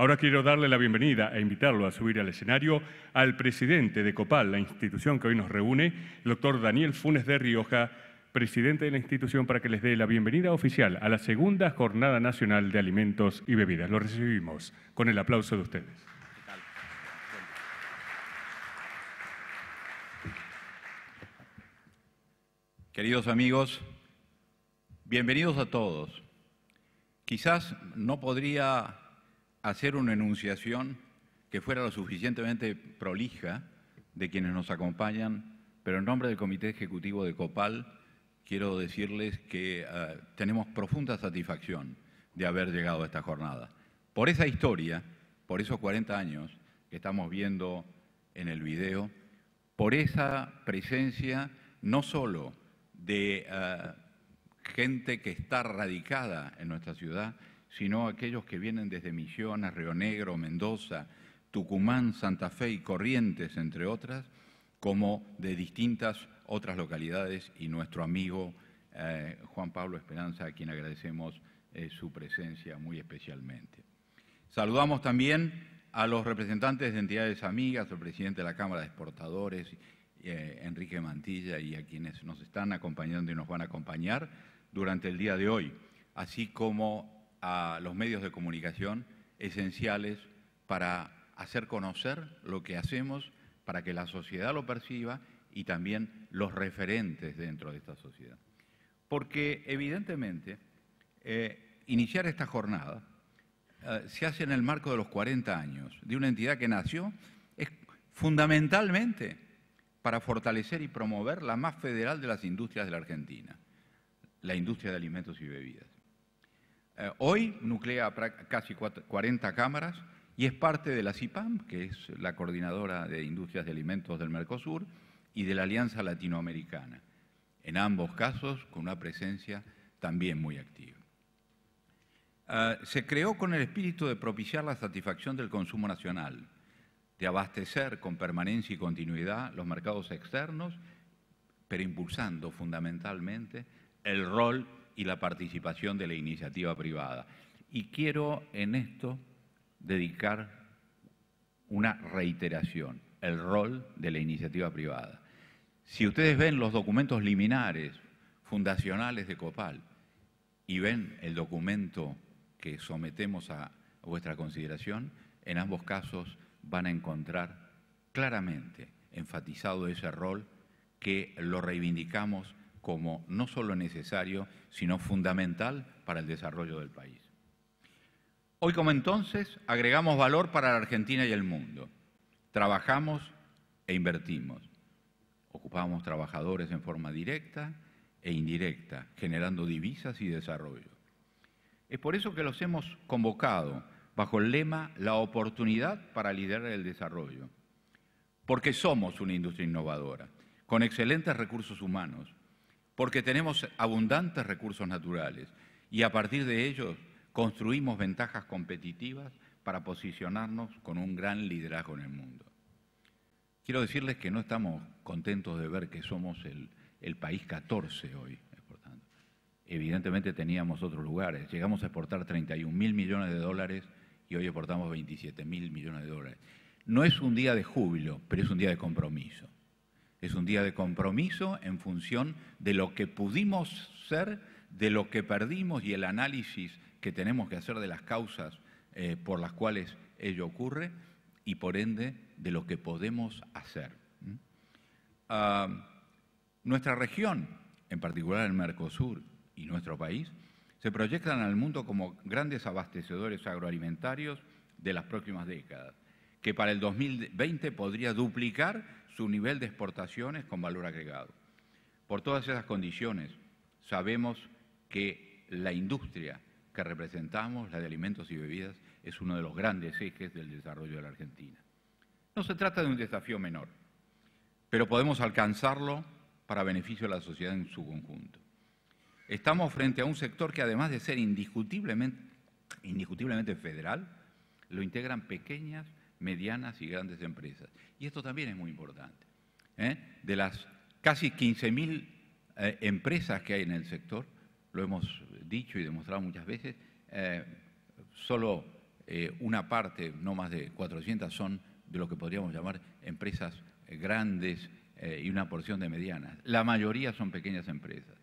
Ahora quiero darle la bienvenida e invitarlo a subir al escenario al presidente de COPAL, la institución que hoy nos reúne, el doctor Daniel Funes de Rioja, presidente de la institución, para que les dé la bienvenida oficial a la segunda Jornada Nacional de Alimentos y Bebidas. Lo recibimos con el aplauso de ustedes. Queridos amigos, bienvenidos a todos. Quizás no podría hacer una enunciación que fuera lo suficientemente prolija de quienes nos acompañan, pero en nombre del Comité Ejecutivo de COPAL quiero decirles que ah, tenemos profunda satisfacción de haber llegado a esta jornada. Por esa historia, por esos 40 años que estamos viendo en el video, por esa presencia no solo de ah, gente que está radicada en nuestra ciudad, sino aquellos que vienen desde Misiones, Río Negro, Mendoza, Tucumán, Santa Fe y Corrientes, entre otras, como de distintas otras localidades y nuestro amigo eh, Juan Pablo Esperanza, a quien agradecemos eh, su presencia muy especialmente. Saludamos también a los representantes de entidades amigas, al presidente de la Cámara de Exportadores, eh, Enrique Mantilla, y a quienes nos están acompañando y nos van a acompañar durante el día de hoy, así como a los medios de comunicación esenciales para hacer conocer lo que hacemos, para que la sociedad lo perciba y también los referentes dentro de esta sociedad. Porque evidentemente eh, iniciar esta jornada eh, se hace en el marco de los 40 años de una entidad que nació es fundamentalmente para fortalecer y promover la más federal de las industrias de la Argentina, la industria de alimentos y bebidas. Eh, hoy, nuclea casi 40 cámaras y es parte de la CIPAM, que es la coordinadora de industrias de alimentos del Mercosur, y de la Alianza Latinoamericana. En ambos casos, con una presencia también muy activa. Eh, se creó con el espíritu de propiciar la satisfacción del consumo nacional, de abastecer con permanencia y continuidad los mercados externos, pero impulsando fundamentalmente el rol y la participación de la iniciativa privada. Y quiero en esto dedicar una reiteración, el rol de la iniciativa privada. Si ustedes ven los documentos liminares fundacionales de Copal y ven el documento que sometemos a vuestra consideración, en ambos casos van a encontrar claramente enfatizado ese rol que lo reivindicamos como no solo necesario, sino fundamental para el desarrollo del país. Hoy como entonces agregamos valor para la Argentina y el mundo. Trabajamos e invertimos. Ocupamos trabajadores en forma directa e indirecta, generando divisas y desarrollo. Es por eso que los hemos convocado bajo el lema La oportunidad para liderar el desarrollo. Porque somos una industria innovadora, con excelentes recursos humanos, porque tenemos abundantes recursos naturales y a partir de ellos construimos ventajas competitivas para posicionarnos con un gran liderazgo en el mundo. Quiero decirles que no estamos contentos de ver que somos el, país 14 hoy Evidentemente teníamos otros lugares. Llegamos a exportar 31 mil millones de dólares y hoy exportamos 27 mil millones de dólares. No es un día de júbilo, pero es un día de compromiso. Es un día de compromiso en función de lo que pudimos ser, de lo que perdimos y el análisis que tenemos que hacer de las causas eh, por las cuales ello ocurre y por ende de lo que podemos hacer. ¿Mm? Ah, nuestra región, en particular el Mercosur y nuestro país, se proyectan al mundo como grandes abastecedores agroalimentarios de las próximas décadas que para el 2020 podría duplicar su nivel de exportaciones con valor agregado. Por todas esas condiciones, sabemos que la industria que representamos, la de alimentos y bebidas, es uno de los grandes ejes del desarrollo de la Argentina. No se trata de un desafío menor, pero podemos alcanzarlo para beneficio de la sociedad en su conjunto. Estamos frente a un sector que además de ser indiscutiblemente, federal, lo integran pequeñas medianas y grandes empresas. Y esto también es muy importante. ¿eh? De las casi 15.000 eh, empresas que hay en el sector, lo hemos dicho y demostrado muchas veces, eh, solo una parte, no más de 400, son de lo que podríamos llamar empresas grandes y una porción de medianas. La mayoría son pequeñas empresas,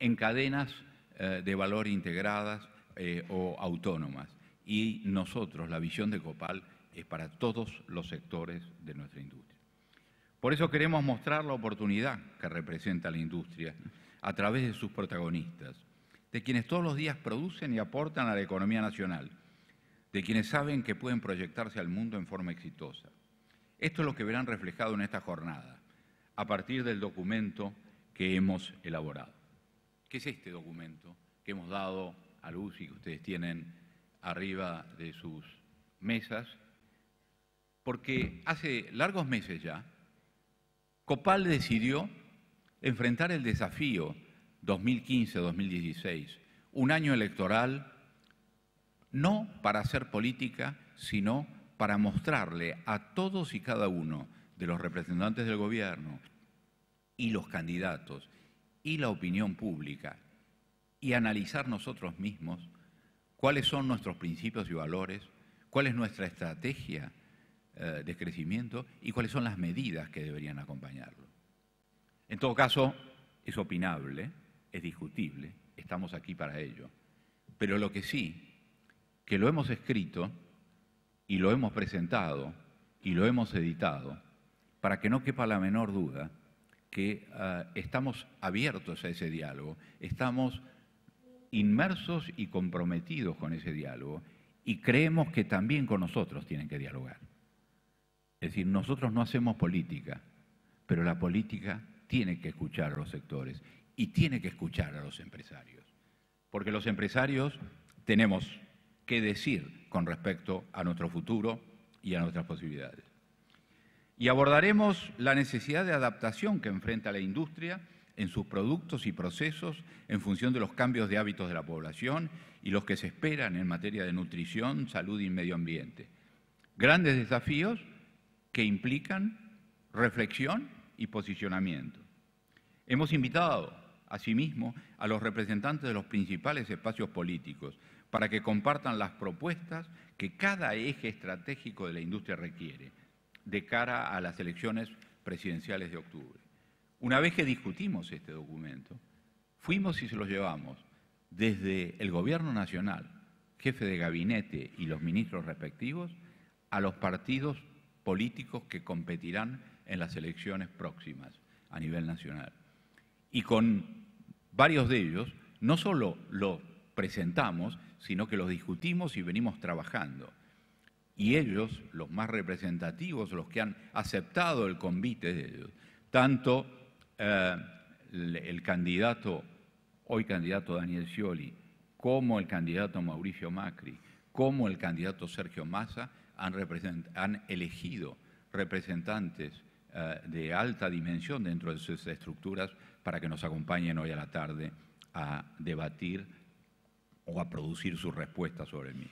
en cadenas de valor integradas o autónomas. Y nosotros, la visión de Copal, es para todos los sectores de nuestra industria. Por eso queremos mostrar la oportunidad que representa la industria a través de sus protagonistas, de quienes todos los días producen y aportan a la economía nacional, de quienes saben que pueden proyectarse al mundo en forma exitosa. Esto es lo que verán reflejado en esta jornada, a partir del documento que hemos elaborado. ¿Qué es este documento que hemos dado a luz y que ustedes tienen arriba de sus mesas porque hace largos meses ya, Copal decidió enfrentar el desafío 2015-2016, un año electoral no para hacer política, sino para mostrarle a todos y cada uno de los representantes del gobierno y los candidatos y la opinión pública y analizar nosotros mismos cuáles son nuestros principios y valores, cuál es nuestra estrategia eh, de crecimiento y cuáles son las medidas que deberían acompañarlo. En todo caso, es opinable, es discutible, estamos aquí para ello. Pero lo que sí, que lo hemos escrito y lo hemos presentado y lo hemos editado, para que no quepa la menor duda que eh, estamos abiertos a ese diálogo, estamos inmersos y comprometidos con ese diálogo y creemos que también con nosotros tienen que dialogar. Es decir, nosotros no hacemos política, pero la política tiene que escuchar a los sectores y tiene que escuchar a los empresarios. Porque los empresarios tenemos que decir con respecto a nuestro futuro y a nuestras posibilidades. Y abordaremos la necesidad de adaptación que enfrenta la industria en sus productos y procesos en función de los cambios de hábitos de la población y los que se esperan en materia de nutrición, salud y medio ambiente. Grandes desafíos, que implican reflexión y posicionamiento. Hemos invitado, asimismo, a los representantes de los principales espacios políticos para que compartan las propuestas que cada eje estratégico de la industria requiere de cara a las elecciones presidenciales de octubre. Una vez que discutimos este documento, fuimos y se los llevamos desde el Gobierno Nacional, jefe de gabinete y los ministros respectivos, a los partidos políticos que competirán en las elecciones próximas a nivel nacional. Y con varios de ellos no solo lo presentamos, sino que los discutimos y venimos trabajando. Y ellos, los más representativos, los que han aceptado el convite de ellos, tanto eh, el candidato, hoy candidato Daniel Scioli, como el candidato Mauricio Macri, como el candidato Sergio Massa, han, elegido representantes eh, de alta dimensión dentro de sus estructuras para que nos acompañen hoy a la tarde a debatir o a producir sus respuestas sobre mí.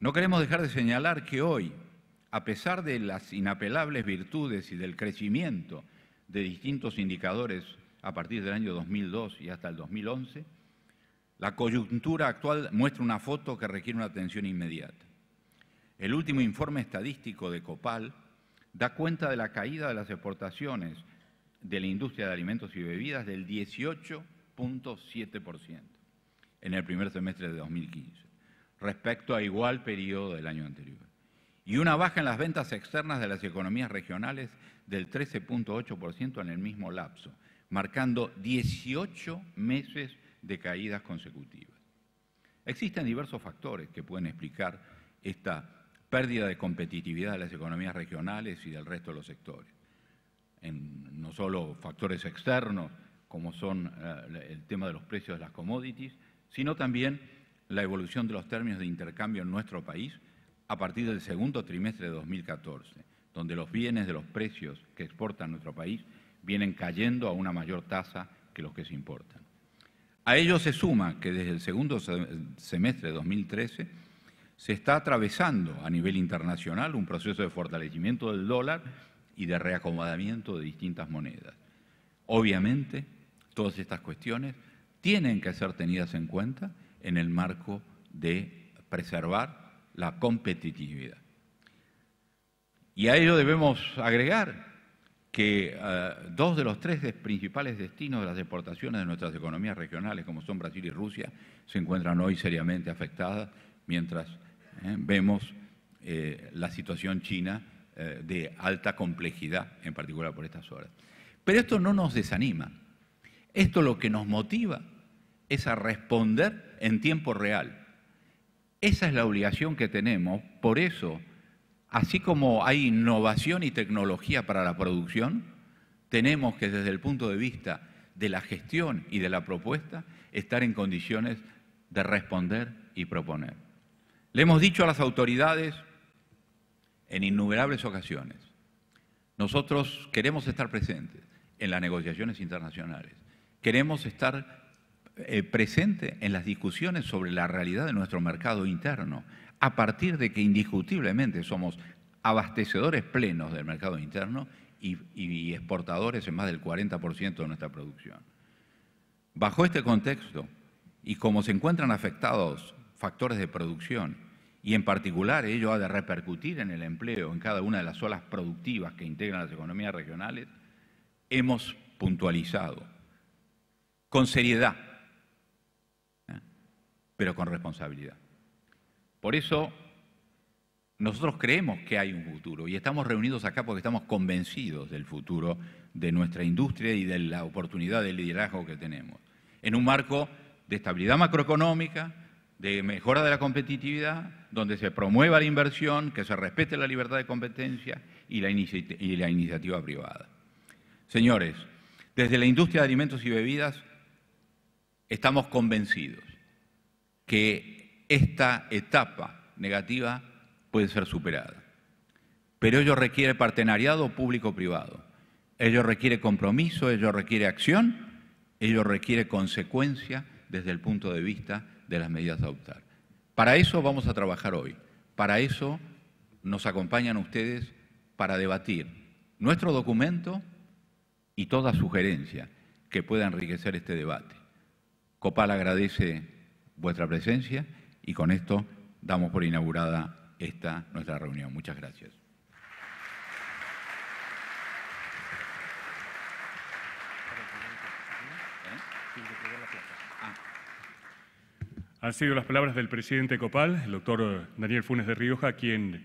No queremos dejar de señalar que hoy, a pesar de las inapelables virtudes y del crecimiento de distintos indicadores a partir del año 2002 y hasta el 2011, la coyuntura actual muestra una foto que requiere una atención inmediata. El último informe estadístico de Copal da cuenta de la caída de las exportaciones de la industria de alimentos y bebidas del 18.7% en el primer semestre de 2015, respecto a igual periodo del año anterior, y una baja en las ventas externas de las economías regionales del 13.8% en el mismo lapso, marcando 18 meses de caídas consecutivas. Existen diversos factores que pueden explicar esta pérdida de competitividad de las economías regionales y del resto de los sectores. no solo factores externos, como son eh, el tema de los precios de las commodities, sino también la evolución de los términos de intercambio en nuestro país a partir del segundo trimestre de 2014, donde los bienes de los precios que exporta nuestro país vienen cayendo a una mayor tasa que los que se importan. A ello se suma que desde el segundo eh, semestre de 2013 se está atravesando a nivel internacional un proceso de fortalecimiento del dólar y de reacomodamiento de distintas monedas. Obviamente, todas estas cuestiones tienen que ser tenidas en cuenta en el marco de preservar la competitividad. Y a ello debemos agregar que eh, dos de los tres principales destinos de las exportaciones de nuestras economías regionales, como son Brasil y Rusia, se encuentran hoy seriamente afectadas, mientras ¿eh? Vemos eh, la situación china eh, de alta complejidad, en particular por estas horas. Pero esto no nos desanima. Esto lo que nos motiva es a responder en tiempo real. Esa es la obligación que tenemos. Por eso, así como hay innovación y tecnología para la producción, tenemos que desde el punto de vista de la gestión y de la propuesta estar en condiciones de responder y proponer. Le hemos dicho a las autoridades en innumerables ocasiones, nosotros queremos estar presentes en las negociaciones internacionales, queremos estar eh, presentes en las discusiones sobre la realidad de nuestro mercado interno, a partir de que indiscutiblemente somos abastecedores plenos del mercado interno y, y exportadores en más del 40% de nuestra producción. Bajo este contexto, y como se encuentran afectados factores de producción y en particular ello ha de repercutir en el empleo en cada una de las olas productivas que integran las economías regionales, hemos puntualizado con seriedad, ¿eh? pero con responsabilidad. Por eso nosotros creemos que hay un futuro y estamos reunidos acá porque estamos convencidos del futuro de nuestra industria y de la oportunidad de liderazgo que tenemos, en un marco de estabilidad macroeconómica, de mejora de la competitividad, donde se promueva la inversión, que se respete la libertad de competencia y la, iniciativa privada. Señores, desde la industria de alimentos y bebidas estamos convencidos que esta etapa negativa puede ser superada. Pero ello requiere partenariado público-privado, ello requiere compromiso, ello requiere acción, ello requiere consecuencia desde el punto de vista de las medidas a adoptar. Para eso vamos a trabajar hoy, para eso nos acompañan ustedes para debatir nuestro documento y toda sugerencia que pueda enriquecer este debate. Copal agradece vuestra presencia y con esto damos por inaugurada esta nuestra reunión. Muchas gracias. Han sido las palabras del presidente Copal, el doctor Daniel Funes de Rioja, a quien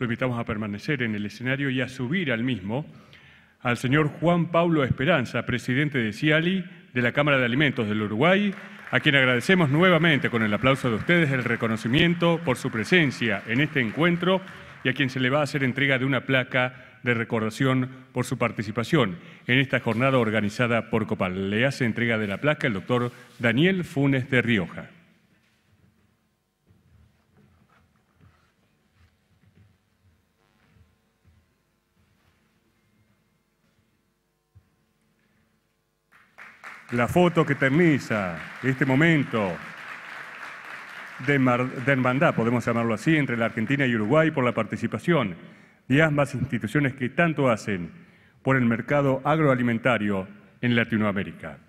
lo invitamos a permanecer en el escenario y a subir al mismo, al señor Juan Pablo Esperanza, presidente de CIALI, de la Cámara de Alimentos del Uruguay, a quien agradecemos nuevamente con el aplauso de ustedes el reconocimiento por su presencia en este encuentro y a quien se le va a hacer entrega de una placa de recordación por su participación en esta jornada organizada por Copal. Le hace entrega de la placa el doctor Daniel Funes de Rioja. la foto que termina este momento de, de, hermandad, podemos llamarlo así, entre la Argentina y Uruguay por la participación de ambas instituciones que tanto hacen por el mercado agroalimentario en Latinoamérica.